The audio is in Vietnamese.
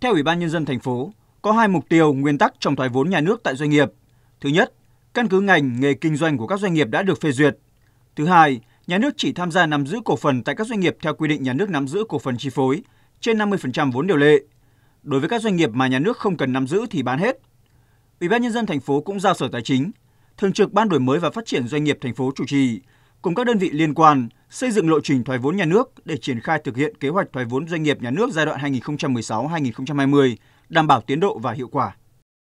Theo Ủy ban nhân dân thành phố, có hai mục tiêu nguyên tắc trong thoái vốn nhà nước tại doanh nghiệp. Thứ nhất, căn cứ ngành nghề kinh doanh của các doanh nghiệp đã được phê duyệt. Thứ hai, nhà nước chỉ tham gia nắm giữ cổ phần tại các doanh nghiệp theo quy định nhà nước nắm giữ cổ phần chi phối trên 50% vốn điều lệ. Đối với các doanh nghiệp mà nhà nước không cần nắm giữ thì bán hết. Ủy ban nhân dân thành phố cũng giao Sở Tài chính, Thường trực Ban Đổi mới và Phát triển Doanh nghiệp thành phố chủ trì cùng các đơn vị liên quan xây dựng lộ trình thoái vốn nhà nước để triển khai thực hiện kế hoạch thoái vốn doanh nghiệp nhà nước giai đoạn 2016-2020, đảm bảo tiến độ và hiệu quả.